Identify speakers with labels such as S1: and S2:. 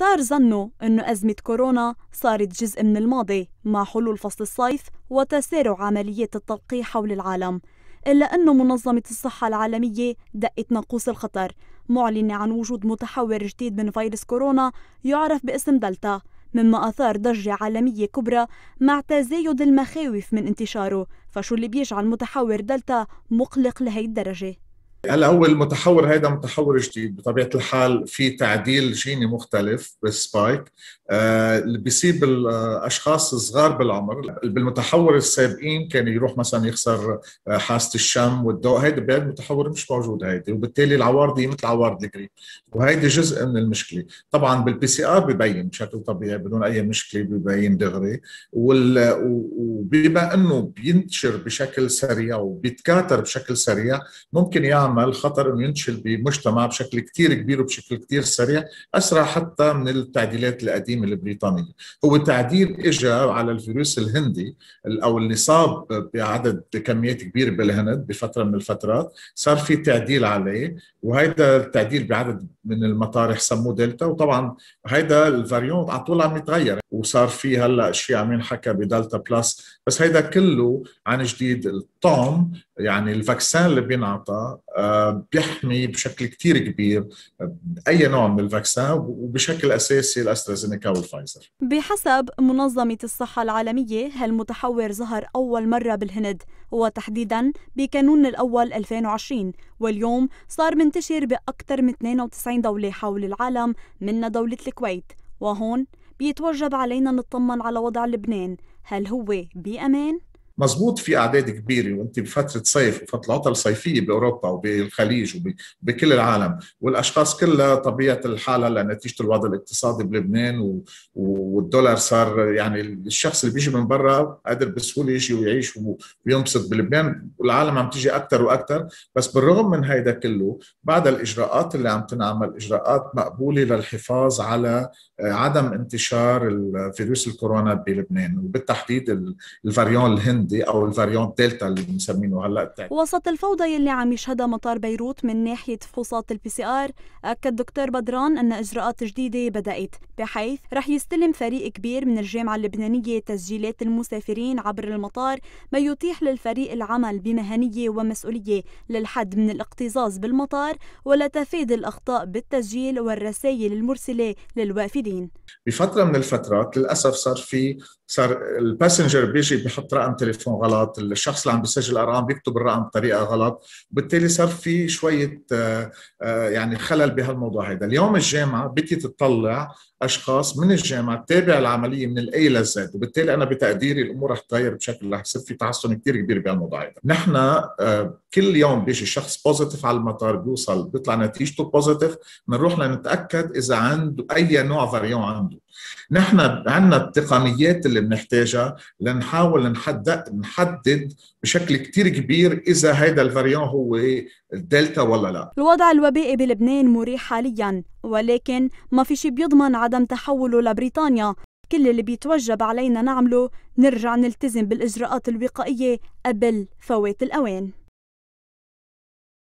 S1: تار ظنوا أن أزمة كورونا صارت جزء من الماضي مع حلول فصل الصيف وتسارع عمليات التلقيح حول العالم إلا أن منظمة الصحة العالمية دقت ناقوس الخطر معلنة عن وجود متحور جديد من فيروس كورونا يعرف باسم دلتا مما أثار ضجة عالمية كبرى مع تزايد المخاوف من انتشاره فشو اللي بيجعل متحور دلتا مقلق لهي الدرجة؟
S2: هلا هو المتحور هذا متحور جديد بطبيعه الحال في تعديل جيني مختلف بالسبايك آه، اللي بيصيب الاشخاص الصغار بالعمر بالمتحور السابقين كان يروح مثلا يخسر آه، حاسه الشم والضوء هيدا بهذا المتحور مش موجود هيدي وبالتالي العوارض هي مثل عوارض الجريب وهيدي جزء من المشكله طبعا بالبي سي ار ببين بشكل طبيعي بدون اي مشكله ببين دغري وبما انه بينتشر بشكل سريع وبيتكاثر بشكل سريع ممكن يعمل يتحمل خطر انه ينشل بمجتمع بشكل كتير كبير وبشكل كتير سريع اسرع حتى من التعديلات القديمه البريطانيه هو تعديل اجى على الفيروس الهندي او اللي صاب بعدد كميات كبيره بالهند بفتره من الفترات صار في تعديل عليه وهيدا التعديل بعدد من المطارح سموه دلتا وطبعا هيدا الفاريون على طول عم يتغير وصار في هلا شيء عم ينحكى بدلتا بلس بس هيدا كله عن جديد الطعم يعني الفاكسان اللي بينعطى آه، بيحمي بشكل كتير كبير اي نوع من الفاكسان وبشكل اساسي الاسترازينيكا والفايزر
S1: بحسب منظمه الصحه العالميه هالمتحور ظهر اول مره بالهند وتحديدا بكانون الاول 2020 واليوم صار منتشر باكثر من 92 دوله حول العالم منا دوله الكويت وهون بيتوجب علينا نطمن على وضع لبنان هل هو بأمان؟
S2: مزبوط في اعداد كبيره وانت بفتره صيف وفتره عطل صيفيه باوروبا وبالخليج وبكل العالم والاشخاص كلها طبيعه الحاله لنتيجه الوضع الاقتصادي بلبنان والدولار صار يعني الشخص اللي بيجي من برا قادر بسهوله يجي ويعيش وينبسط بلبنان والعالم عم تيجي اكثر واكثر بس بالرغم من هيدا كله بعد الاجراءات اللي عم تنعمل اجراءات مقبوله للحفاظ على آه، عدم انتشار فيروس الكورونا بلبنان وبالتحديد الفاريون الهندي الهندي او الفاريون دلتا اللي بنسمينه هلا التاني.
S1: وسط الفوضى يلي عم يشهدها مطار بيروت من ناحيه فحوصات البي سي ار اكد دكتور بدران ان اجراءات جديده بدات بحيث رح يستلم فريق كبير من الجامعه اللبنانيه تسجيلات المسافرين عبر المطار ما يتيح للفريق العمل بمهنيه ومسؤوليه للحد من الاكتظاظ بالمطار ولتفادي الاخطاء بالتسجيل والرسائل المرسله للوافدين.
S2: بفتره من الفترات للاسف صار في صار الباسنجر بيجي بحط رقم تليفون التليفون غلط الشخص اللي عم بيسجل ارقام بيكتب الرقم بطريقه غلط وبالتالي صار في شويه آه، آه، يعني خلل بهالموضوع هذا اليوم الجامعه بدي تطلع اشخاص من الجامعه تابع العمليه من الاي للزد وبالتالي انا بتقديري الامور رح تتغير بشكل رح يصير في تحسن كثير كبير بهالموضوع هذا نحن آه، كل يوم بيجي شخص بوزيتيف على المطار بيوصل بيطلع نتيجته بوزيتيف بنروح لنتاكد اذا عنده اي نوع فاريون عنده نحن عندنا التقنيات اللي بنحتاجها لنحاول نحدد نحدد بشكل كتير كبير اذا هيدا الفاريون هو الدلتا ولا لا
S1: الوضع الوبائي بلبنان مريح حاليا ولكن ما في شيء بيضمن عدم تحوله لبريطانيا كل اللي بيتوجب علينا نعمله نرجع نلتزم بالإجراءات الوقائية قبل فوات الأوان